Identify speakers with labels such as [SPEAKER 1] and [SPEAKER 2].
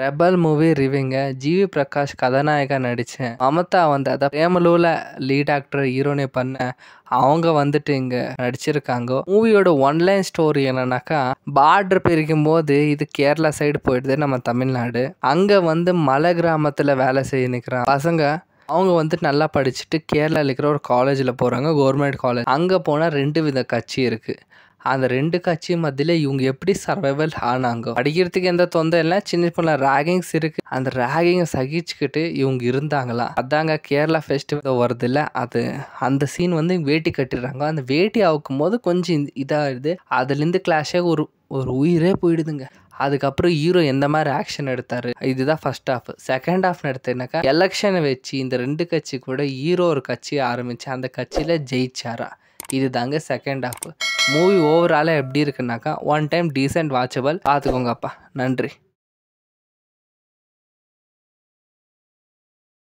[SPEAKER 1] rebel movie ரிவிங்க ஜிவி பிரகாஷ் கதாநாயகா நடித்தேன் மமதா வந்து அதை பிரேமலூவில் லீட் ஆக்டர் ஹீரோனே பண்ண அவங்க வந்துட்டு இங்கே நடிச்சிருக்காங்க மூவியோட ஒன்லைன் ஸ்டோரி என்னன்னாக்கா பார்டர் பிரிக்கும் போது இது கேரளா சைடு போயிடுது நம்ம தமிழ்நாடு அங்கே வந்து மலை கிராமத்தில் வேலை செய்ய நிற்கிறான் பசங்க அவங்க வந்துட்டு நல்லா படிச்சுட்டு கேரளாவில் இருக்கிற ஒரு காலேஜில் போகிறாங்க கவர்மெண்ட் காலேஜ் அங்கே போனால் ரெண்டு வித கட்சி இருக்குது அந்த ரெண்டு கட்சி மத்தியில் இவங்க எப்படி சர்வைவல் ஆனாங்க அடிக்கிறதுக்கு எந்த தொந்தரம் இல்லை சின்ன பிள்ளை ரேகிங்ஸ் இருக்குது அந்த ரேகிங்கை சகிச்சுக்கிட்டு இவங்க இருந்தாங்களா அதாங்க கேரளா ஃபெஸ்டிவல் வருதுல்ல அது அந்த சீன் வந்து வேட்டி கட்டிடுறாங்க அந்த வேட்டி அவுக்கும் போது கொஞ்சம் இதாகிடுது அதுலேருந்து கிளாஷே ஒரு ஒரு உயிரே போயிடுதுங்க அதுக்கப்புறம் ஹீரோ எந்த மாதிரி ஆக்ஷன் எடுத்தார் இதுதான் ஃபர்ஸ்ட் ஹாஃப் செகண்ட் ஹாஃப் எடுத்தேனாக்கா எலெக்ஷனை வச்சு இந்த ரெண்டு கட்சி கூட ஹீரோ ஒரு கட்சி ஆரம்பிச்சு அந்த கட்சியில் ஜெயிச்சாரா இதுதாங்க செகண்ட் ஹாஃப் மூவி ஓவராலாக எப்படி இருக்குன்னாக்கா ஒன் டைம் டீசென்ட் வாட்சபிள் பார்த்துக்கோங்கப்பா நன்றி